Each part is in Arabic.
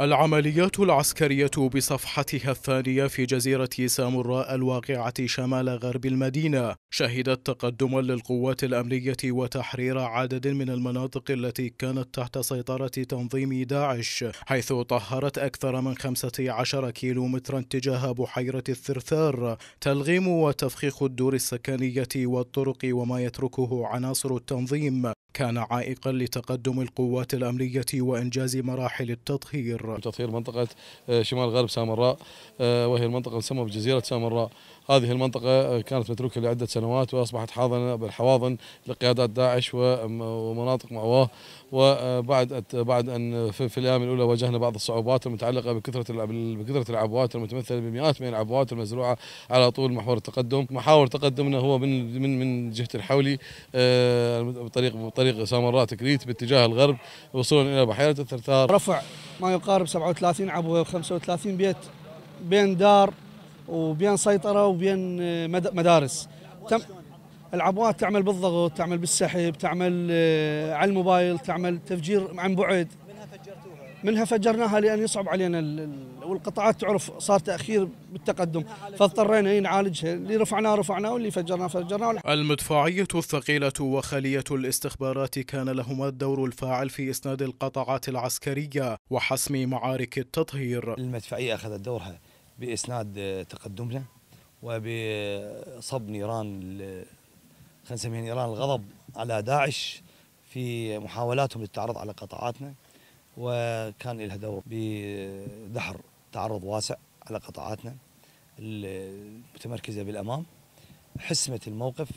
العمليات العسكرية بصفحتها الثانية في جزيرة سامراء الواقعة شمال غرب المدينة شهدت تقدما للقوات الأمنية وتحرير عدد من المناطق التي كانت تحت سيطرة تنظيم داعش حيث طهرت أكثر من 15 كيلو مترا تجاه بحيرة الثرثار تلغيم وتفخيخ الدور السكنية والطرق وما يتركه عناصر التنظيم كان عائقا لتقدم القوات الأمنية وإنجاز مراحل التطهير تطهير منطقة آه، شمال غرب سامراء آه، وهي المنطقة تسمى بجزيرة سامراء هذه المنطقة كانت متروكة لعدة سنوات وأصبحت حاضنة بالحواضن لقيادات داعش ومناطق مأواه وبعد بعد أن في الأيام الأولى واجهنا بعض الصعوبات المتعلقة بكثرة بكثرة العبوات المتمثلة بمئات من العبوات المزروعة على طول محور التقدم محاور تقدمنا هو من من من جهة الحولي بطريق آه، بطريق سامرات تكريت باتجاه الغرب وصولا إلى بحيرة الثرثار رفع ما يقارب 37 عبوة و35 بيت بين دار وبين سيطره وبين آه، مدارس تم العبوات تعمل بالضغط تعمل بالسحب تعمل آه، على الموبايل تعمل تفجير عن بعد منها فجرناها لان يصعب علينا والقطاعات تعرف صار تاخير بالتقدم فاضطرينا إيه نعالجها اللي رفعناه رفعناه واللي فجرناه فجرناه المدفعيه الثقيله وخليه الاستخبارات كان لهما الدور الفاعل في اسناد القطاعات العسكريه وحسم معارك التطهير المدفعيه اخذت دورها باسناد آه، تقدمنا وبصب نيران خلينا نسميها نيران الغضب على داعش في محاولاتهم للتعرض على قطاعاتنا وكان لها دور بدحر تعرض واسع على قطاعاتنا المتمركزه بالامام حسمت الموقف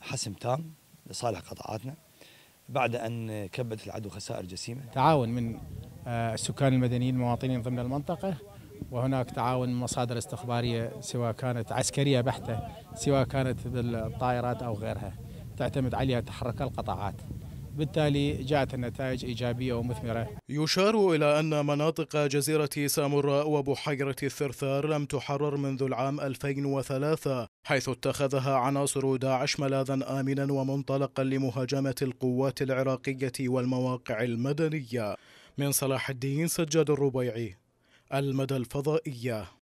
حسم تام لصالح قطاعاتنا بعد ان كبت العدو خسائر جسيمه تعاون من آه، السكان المدنيين المواطنين ضمن المنطقه وهناك تعاون مصادر استخبارية سواء كانت عسكرية بحتة سواء كانت بالطائرات أو غيرها تعتمد عليها تحرك القطاعات بالتالي جاءت النتائج إيجابية ومثمرة يشار إلى أن مناطق جزيرة سامراء وبحيرة الثرثار لم تحرر منذ العام 2003 حيث اتخذها عناصر داعش ملاذا آمنا ومنطلقا لمهاجمة القوات العراقية والمواقع المدنية من صلاح الدين سجاد الربيعي المدى الفضائيه